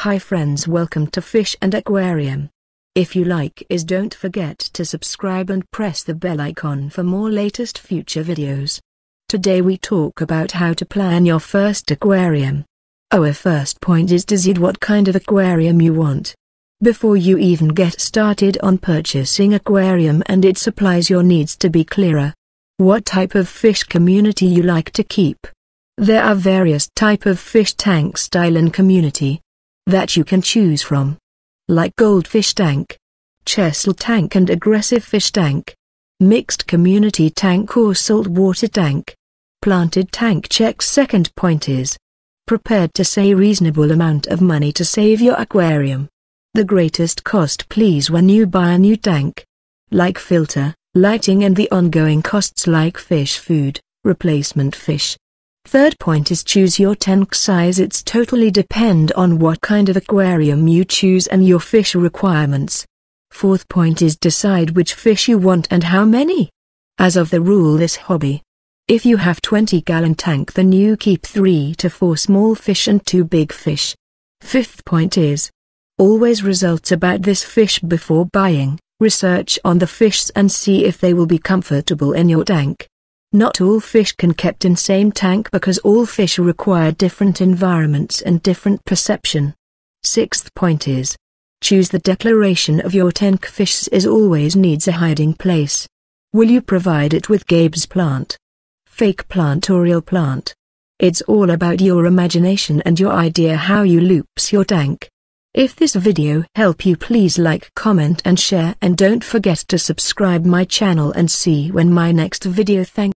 Hi friends welcome to Fish and Aquarium. If you like is don't forget to subscribe and press the bell icon for more latest future videos. Today we talk about how to plan your first aquarium. Our first point is decide what kind of aquarium you want. Before you even get started on purchasing aquarium and its supplies your needs to be clearer. What type of fish community you like to keep. There are various type of fish tank style and community that you can choose from. Like Goldfish Tank, chesil Tank and Aggressive Fish Tank, Mixed Community Tank or Saltwater Tank. Planted Tank Check second point is prepared to say reasonable amount of money to save your aquarium. The greatest cost please when you buy a new tank. Like filter, lighting and the ongoing costs like fish food, replacement fish, Third point is choose your tank size. It's totally depend on what kind of aquarium you choose and your fish requirements. Fourth point is decide which fish you want and how many. As of the rule this hobby. If you have 20 gallon tank then you keep 3 to 4 small fish and 2 big fish. Fifth point is. Always results about this fish before buying, research on the fish and see if they will be comfortable in your tank. Not all fish can kept in same tank because all fish require different environments and different perception. Sixth point is. Choose the declaration of your tank fish is always needs a hiding place. Will you provide it with Gabe's plant? Fake plant or real plant? It's all about your imagination and your idea how you loops your tank. If this video help you please like comment and share and don't forget to subscribe my channel and see when my next video thank